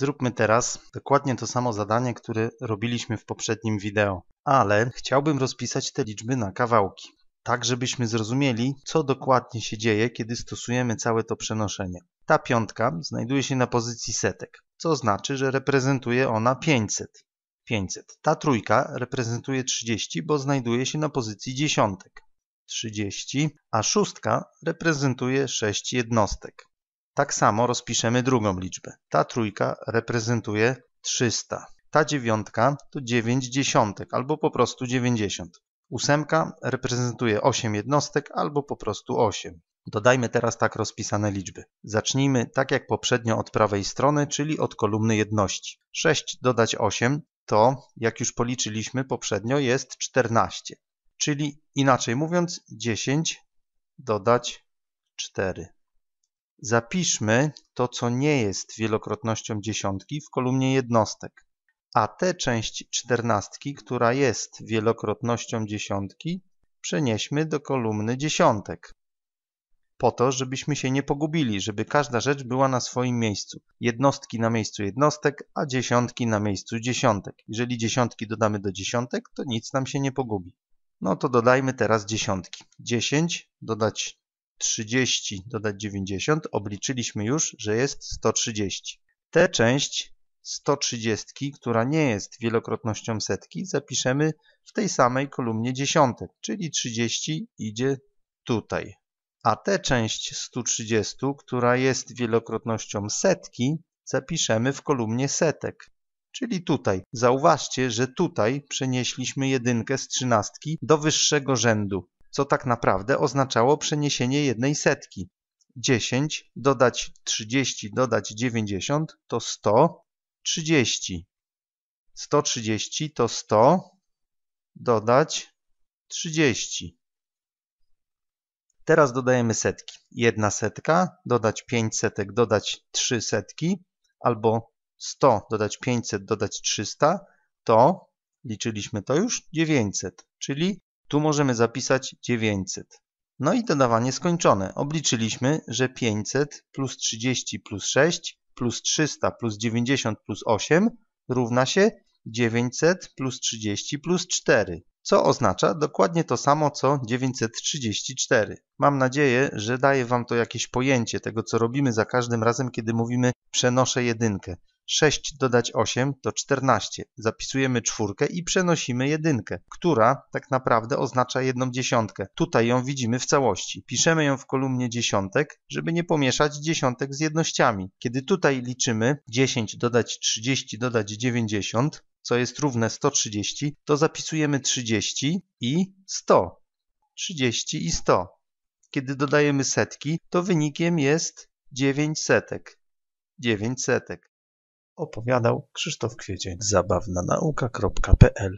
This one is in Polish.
Zróbmy teraz dokładnie to samo zadanie, które robiliśmy w poprzednim wideo, ale chciałbym rozpisać te liczby na kawałki, tak żebyśmy zrozumieli, co dokładnie się dzieje, kiedy stosujemy całe to przenoszenie. Ta piątka znajduje się na pozycji setek, co znaczy, że reprezentuje ona 500. 500. Ta trójka reprezentuje 30, bo znajduje się na pozycji dziesiątek. 30, a szóstka reprezentuje 6 jednostek. Tak samo rozpiszemy drugą liczbę. Ta trójka reprezentuje 300. Ta dziewiątka to 9 dziesiątek albo po prostu 90. Ósemka reprezentuje 8 jednostek albo po prostu 8. Dodajmy teraz tak rozpisane liczby. Zacznijmy tak jak poprzednio od prawej strony, czyli od kolumny jedności. 6 dodać 8 to, jak już policzyliśmy poprzednio, jest 14. Czyli inaczej mówiąc 10 dodać 4. Zapiszmy to, co nie jest wielokrotnością dziesiątki w kolumnie jednostek, a tę część czternastki, która jest wielokrotnością dziesiątki, przenieśmy do kolumny dziesiątek. Po to, żebyśmy się nie pogubili, żeby każda rzecz była na swoim miejscu. Jednostki na miejscu jednostek, a dziesiątki na miejscu dziesiątek. Jeżeli dziesiątki dodamy do dziesiątek, to nic nam się nie pogubi. No to dodajmy teraz dziesiątki. 10 dodać 30 dodać 90 obliczyliśmy już, że jest 130. Tę część 130, która nie jest wielokrotnością setki, zapiszemy w tej samej kolumnie dziesiątek, czyli 30 idzie tutaj. A tę część 130, która jest wielokrotnością setki, zapiszemy w kolumnie setek, czyli tutaj. Zauważcie, że tutaj przenieśliśmy jedynkę z trzynastki do wyższego rzędu, co tak naprawdę oznaczało przeniesienie jednej setki. 10 dodać 30 dodać 90 to 130. 130 to 100 dodać 30. Teraz dodajemy setki. Jedna setka, dodać 5 setek, dodać 3 setki, albo 100 dodać 500, dodać 300, to, liczyliśmy to już, 900, czyli tu możemy zapisać 900. No i dodawanie skończone. Obliczyliśmy, że 500 plus 30 plus 6 plus 300 plus 90 plus 8 równa się 900 plus 30 plus 4, co oznacza dokładnie to samo co 934. Mam nadzieję, że daje Wam to jakieś pojęcie tego, co robimy za każdym razem, kiedy mówimy przenoszę jedynkę. 6 dodać 8 to 14. Zapisujemy czwórkę i przenosimy jedynkę, która tak naprawdę oznacza jedną dziesiątkę. Tutaj ją widzimy w całości. Piszemy ją w kolumnie dziesiątek, żeby nie pomieszać dziesiątek z jednościami. Kiedy tutaj liczymy 10 dodać 30 dodać 90, co jest równe 130, to zapisujemy 30 i 100. 30 i 100. Kiedy dodajemy setki, to wynikiem jest 9 setek. 9 setek opowiadał Krzysztof Kwiecień. Zabawna nauka.pl